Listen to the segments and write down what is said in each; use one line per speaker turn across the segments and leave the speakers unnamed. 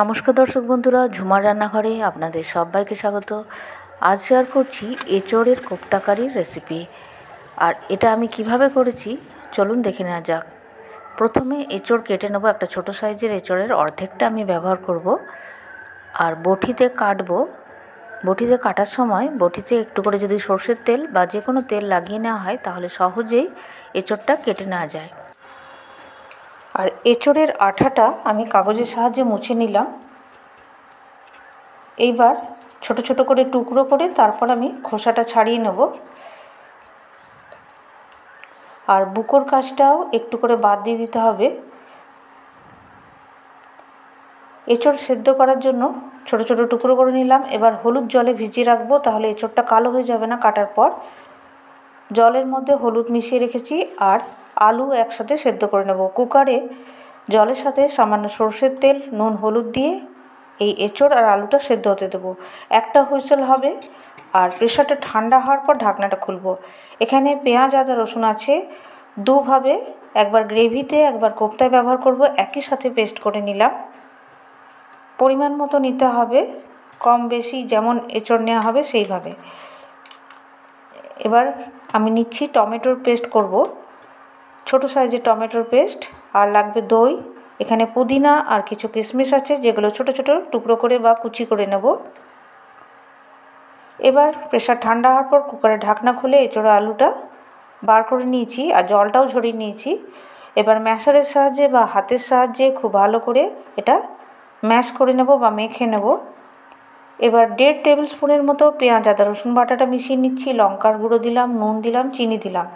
নমস্কার দর্শক বন্ধুরা ঝুমার রান্নাঘরে আপনাদের সবাইকে স্বাগত আজ শেয়ার করছি এঁচড়ের কোপ্তাকারির রেসিপি আর এটা আমি কিভাবে করেছি চলুন দেখে নেওয়া যাক প্রথমে এঁচড় কেটে নেবো একটা ছোট সাইজের এঁচড়ের অর্ধেকটা আমি ব্যবহার করব আর বটিতে কাটবো বটিতে কাটার সময় বটিতে একটু করে যদি সর্ষের তেল বা যে কোনো তেল লাগিয়ে নেওয়া হয় তাহলে সহজেই এঁচড়টা কেটে নেওয়া যায় আর এঁচোড়ের আঠাটা আমি কাগজের সাহায্যে মুছে নিলাম এইবার ছোট ছোট করে টুকরো করে তারপর আমি খোসাটা ছাড়িয়ে নেব আর বুকোর কাজটাও একটু করে বাদ দিয়ে দিতে হবে এঁচড় সেদ্ধ করার জন্য ছোট ছোট টুকরো করে নিলাম এবার হলুদ জলে ভিজিয়ে রাখবো তাহলে এঁচড়টা কালো হয়ে যাবে না কাটার পর জলের মধ্যে হলুদ মিশিয়ে রেখেছি আর আলু একসাথে সেদ্ধ করে নেব কুকারে জলের সাথে সামান্য সর্ষের তেল নুন হলুদ দিয়ে এই এঁচড় আর আলুটা সেদ্ধ হতে দেবো একটা হুইসেল হবে আর প্রেশারটা ঠান্ডা হওয়ার পর ঢাকনাটা খুলব এখানে পেঁয়াজ আদা রসুন আছে দুভাবে একবার গ্রেভিতে একবার কোপ্তায় ব্যবহার করব একই সাথে পেস্ট করে নিলাম পরিমাণ মতো নিতে হবে কম বেশি যেমন এঁচড় নেওয়া হবে সেইভাবে এবার আমি নিচ্ছি টমেটোর পেস্ট করব ছোট সাইজের টমেটোর পেস্ট আর লাগবে দই এখানে পুদিনা আর কিছু কিশমিশ আছে যেগুলো ছোট ছোট টুকরো করে বা কুচি করে নেব এবার প্রেশার ঠান্ডা হওয়ার পর কুকারের ঢাকনা খুলে এঁচড়ো আলুটা বার করে নিয়েছি আর জলটাও ঝরিয়ে নিয়েছি এবার ম্যাশারের সাহায্যে বা হাতের সাহায্যে খুব ভালো করে এটা ম্যাশ করে নেব বা মেখে নেব এবার দেড় টেবিল স্পুনের মতো পেঁয়াজ আদা রসুন বাটাটা মিশিয়ে নিচ্ছি লঙ্কার গুঁড়ো দিলাম নুন দিলাম চিনি দিলাম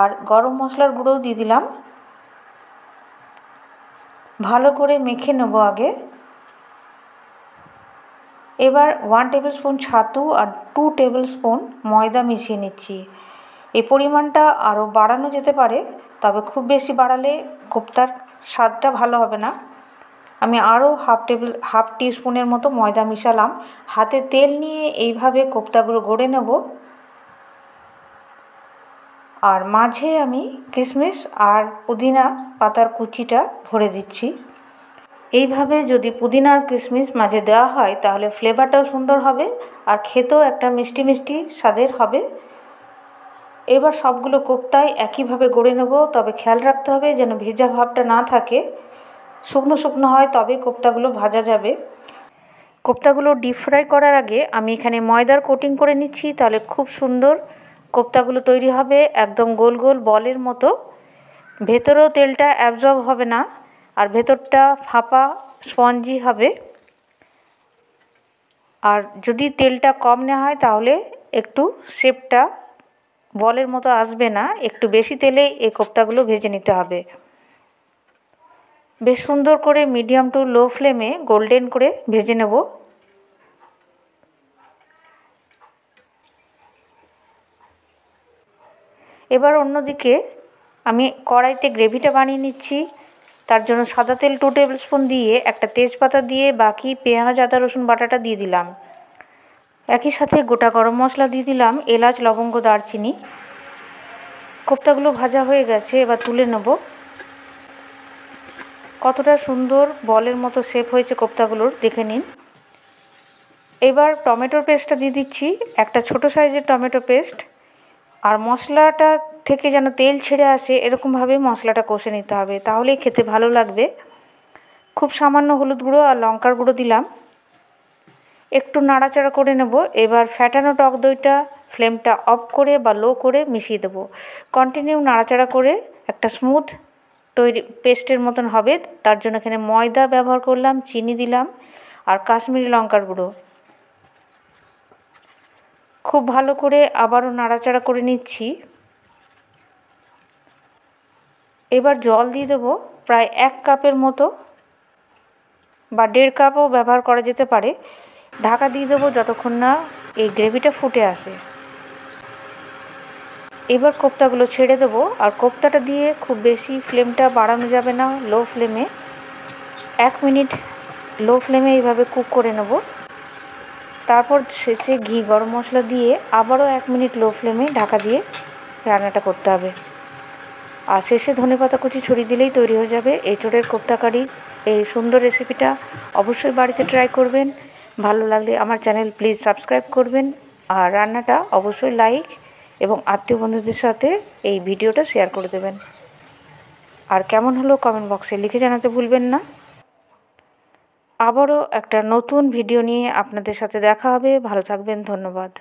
আর গরম মশলার গুঁড়োও দিয়ে দিলাম ভালো করে মেখে নেব আগে এবার ওয়ান টেবিল স্পুন ছাতু আর টু টেবিল স্পুন ময়দা মিশিয়ে নিচ্ছি এই পরিমাণটা আরও বাড়ানো যেতে পারে তবে খুব বেশি বাড়ালে কোপ্তার স্বাদটা ভালো হবে না আমি আরও হাফ টেবিল হাফ টিস্পুনের মতো ময়দা মিশালাম হাতে তেল নিয়ে এইভাবে কোপ্তাগুলো গড়ে নেব আর মাঝে আমি কিশমিশ আর পুদিনা পাতার কুচিটা ভরে দিচ্ছি এইভাবে যদি পুদিনা আর কিশমিশ মাঝে দেওয়া হয় তাহলে ফ্লেভারটাও সুন্দর হবে আর খেতেও একটা মিষ্টি মিষ্টি স্বাদের হবে এবার সবগুলো কোপ্তায় একইভাবে গড়ে নেব তবে খেয়াল রাখতে হবে যেন ভেজা ভাবটা না থাকে শুকনো শুকনো হয় তবে কোপ্তাগুলো ভাজা যাবে কোপ্তাগুলো ডিপ ফ্রাই করার আগে আমি এখানে ময়দার কোটিং করে নিচ্ছি তাহলে খুব সুন্দর কোপ্তাগুলো তৈরি হবে একদম গোল গোল বলের মতো ভেতরেও তেলটা অ্যাবজর্ব হবে না আর ভেতরটা ফাঁপা স্পঞ্জি হবে আর যদি তেলটা কম নেওয়া হয় তাহলে একটু শেপটা বলের মতো আসবে না একটু বেশি তেলে এই কোপ্তাগুলো ভেজে নিতে হবে বেশ সুন্দর করে মিডিয়াম টু লো ফ্লেমে গোল্ডেন করে ভেজে নেব এবার অন্যদিকে আমি কড়াইতে গ্রেভিটা বানিয়ে নিচ্ছি তার জন্য সাদা তেল টু টেবিল স্পুন দিয়ে একটা তেজপাতা দিয়ে বাকি পেঁয়াজ আদা রসুন বাটাটা দিয়ে দিলাম একই সাথে গোটা গরম মশলা দিয়ে দিলাম এলাচ লবঙ্গ দারচিনি কোপ্তাগুলো ভাজা হয়ে গেছে এবার তুলে নেব কতটা সুন্দর বলের মতো শেপ হয়েছে কোপ্তাগুলোর দেখে নিন এবার টমেটোর পেস্টটা দিয়ে দিচ্ছি একটা ছোট সাইজের টমেটো পেস্ট আর মশলাটা থেকে যেন তেল ছেড়ে আসে এরকমভাবে মশলাটা কষে নিতে হবে তাহলেই খেতে ভালো লাগবে খুব সামান্য হলুদ গুঁড়ো আর লঙ্কার গুঁড়ো দিলাম একটু নাড়াচাড়া করে নেব এবার ফ্যাটানো টক দইটা ফ্লেমটা অফ করে বা লো করে মিশিয়ে দেব কন্টিনিউ নাড়াচাড়া করে একটা স্মুথ তৈরি পেস্টের মতন হবে তার জন্য এখানে ময়দা ব্যবহার করলাম চিনি দিলাম আর কাশ্মীরি লঙ্কার গুঁড়ো খুব ভালো করে আবারও নাড়াচাড়া করে নিচ্ছি এবার জল দিয়ে দেবো প্রায় এক কাপের মতো বা দেড় কাপও ব্যবহার করা যেতে পারে ঢাকা দিয়ে দেবো যতক্ষণ না এই গ্রেভিটা ফুটে আসে এবার কোপ্তাগুলো ছেড়ে দেবো আর কোপ্তাটা দিয়ে খুব বেশি ফ্লেমটা বাড়ানো যাবে না লো ফ্লেমে এক মিনিট লো ফ্লেমে এইভাবে কুক করে নেবো তারপর শেষে ঘি গরম মশলা দিয়ে আবারও এক মিনিট লো ফ্লেমে ঢাকা দিয়ে রান্নাটা করতে হবে আর শেষে ধনে পাতা কুচি ছড়িয়ে দিলেই তৈরি হয়ে যাবে এঁচড়ের কোপ্তা কারি এই সুন্দর রেসিপিটা অবশ্যই বাড়িতে ট্রাই করবেন ভালো লাগলে আমার চ্যানেল প্লিজ সাবস্ক্রাইব করবেন আর রান্নাটা অবশ্যই লাইক এবং আত্মীয় বন্ধুদের সাথে এই ভিডিওটা শেয়ার করে দেবেন আর কেমন হলো কমেন্ট বক্সে লিখে জানাতে ভুলবেন না আবারও একটা নতুন ভিডিও নিয়ে আপনাদের সাথে দেখা হবে ভালো থাকবেন ধন্যবাদ